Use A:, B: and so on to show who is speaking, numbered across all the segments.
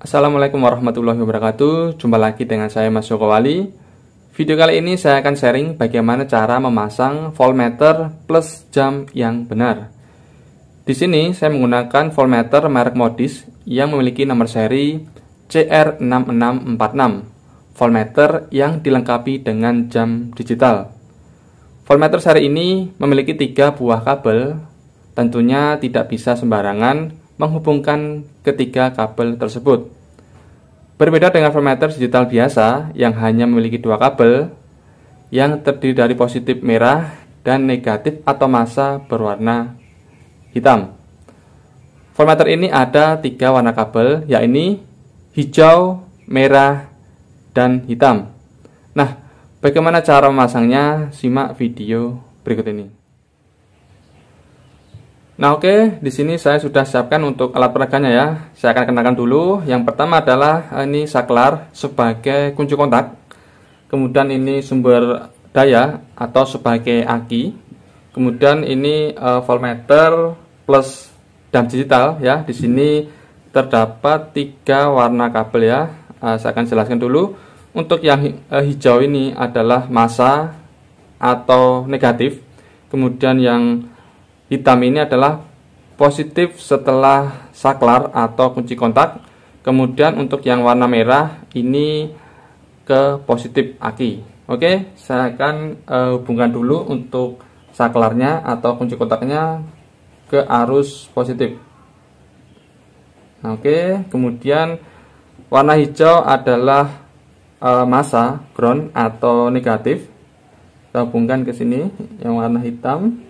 A: Assalamualaikum warahmatullahi wabarakatuh Jumpa lagi dengan saya Mas Joko Wali Video kali ini saya akan sharing bagaimana cara memasang voltmeter plus jam yang benar Di sini saya menggunakan voltmeter merek Modis yang memiliki nomor seri CR6646 Voltmeter yang dilengkapi dengan jam digital Voltmeter seri ini memiliki tiga buah kabel Tentunya tidak bisa sembarangan menghubungkan ketiga kabel tersebut. Berbeda dengan voltmeter digital biasa yang hanya memiliki dua kabel yang terdiri dari positif merah dan negatif atau masa berwarna hitam. Voltmeter ini ada tiga warna kabel, yakni hijau, merah, dan hitam. Nah, bagaimana cara memasangnya? Simak video berikut ini. Nah oke, okay, di sini saya sudah siapkan untuk alat peraganya ya. Saya akan kenakan dulu. Yang pertama adalah eh, ini saklar sebagai kunci kontak. Kemudian ini sumber daya atau sebagai aki. Kemudian ini uh, voltmeter plus dan digital ya. Di sini terdapat tiga warna kabel ya. Uh, saya akan jelaskan dulu. Untuk yang hijau ini adalah masa atau negatif. Kemudian yang hitam ini adalah positif setelah saklar atau kunci kontak kemudian untuk yang warna merah ini ke positif aki oke saya akan uh, hubungkan dulu untuk saklarnya atau kunci kontaknya ke arus positif oke kemudian warna hijau adalah uh, masa ground atau negatif kita hubungkan ke sini yang warna hitam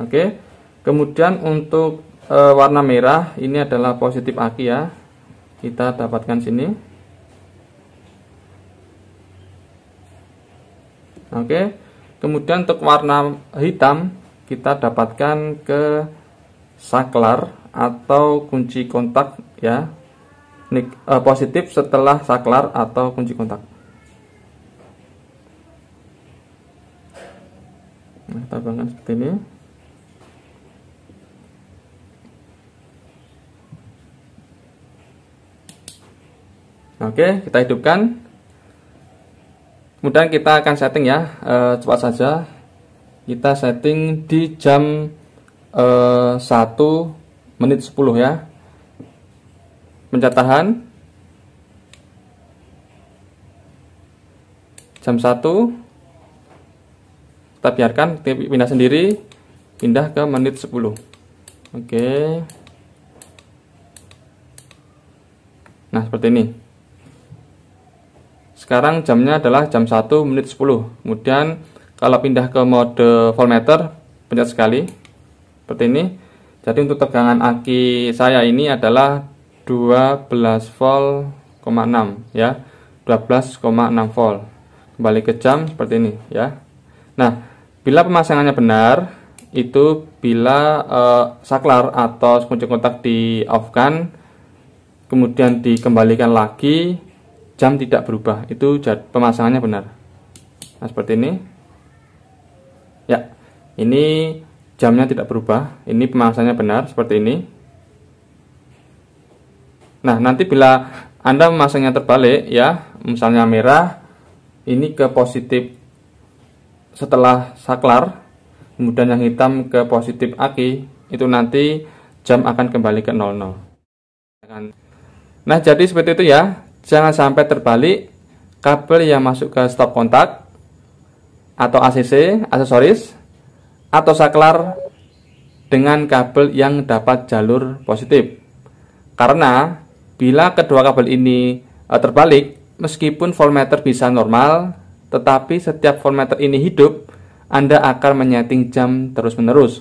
A: Oke. Kemudian untuk e, warna merah ini adalah positif aki ya. Kita dapatkan sini. Oke. Kemudian untuk warna hitam kita dapatkan ke saklar atau kunci kontak ya. Nik, e, positif setelah saklar atau kunci kontak. Nah, tabungan seperti ini. Oke, kita hidupkan. Kemudian kita akan setting ya, e, cepat saja. Kita setting di jam e, eh, 1 menit 10 ya. Pencet tahan. Jam 1. Kita biarkan pindah sendiri, pindah ke menit 10. Oke. Nah, seperti ini. Sekarang jamnya adalah jam 1 menit 10. Kemudian kalau pindah ke mode voltmeter, pencet sekali. Seperti ini. Jadi untuk tegangan aki saya ini adalah 12 volt 6 ya. 12,6 volt. Kembali ke jam seperti ini ya. Nah, bila pemasangannya benar, itu bila uh, saklar atau kunci kontak di off kan kemudian dikembalikan lagi jam tidak berubah itu pemasangannya benar nah seperti ini ya ini jamnya tidak berubah ini pemasangannya benar seperti ini nah nanti bila anda memasangnya terbalik ya misalnya merah ini ke positif setelah saklar kemudian yang hitam ke positif aki itu nanti jam akan kembali ke 00 nah jadi seperti itu ya jangan sampai terbalik kabel yang masuk ke stop kontak atau ACC aksesoris atau saklar dengan kabel yang dapat jalur positif karena bila kedua kabel ini eh, terbalik meskipun voltmeter bisa normal tetapi setiap voltmeter ini hidup anda akan menyeting jam terus-menerus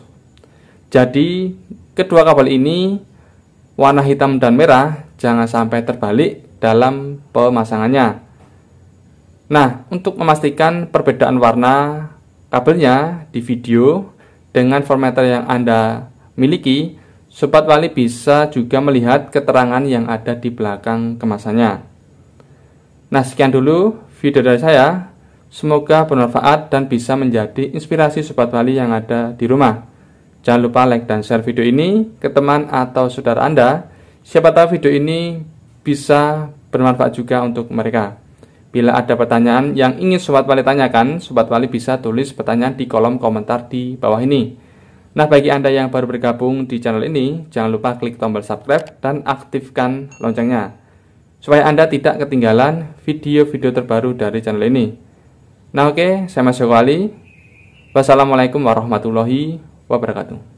A: jadi kedua kabel ini warna hitam dan merah jangan sampai terbalik dalam pemasangannya. Nah, untuk memastikan perbedaan warna kabelnya di video dengan formatter yang Anda miliki, Sobat Wali bisa juga melihat keterangan yang ada di belakang kemasannya. Nah, sekian dulu video dari saya. Semoga bermanfaat dan bisa menjadi inspirasi Sobat Wali yang ada di rumah. Jangan lupa like dan share video ini ke teman atau saudara Anda. Siapa tahu video ini bisa bermanfaat juga untuk mereka. Bila ada pertanyaan yang ingin Sobat Wali tanyakan, Sobat Wali bisa tulis pertanyaan di kolom komentar di bawah ini. Nah, bagi Anda yang baru bergabung di channel ini, jangan lupa klik tombol subscribe dan aktifkan loncengnya, supaya Anda tidak ketinggalan video-video terbaru dari channel ini. Nah, oke, saya Mas Yoko Ali. Wassalamualaikum warahmatullahi wabarakatuh.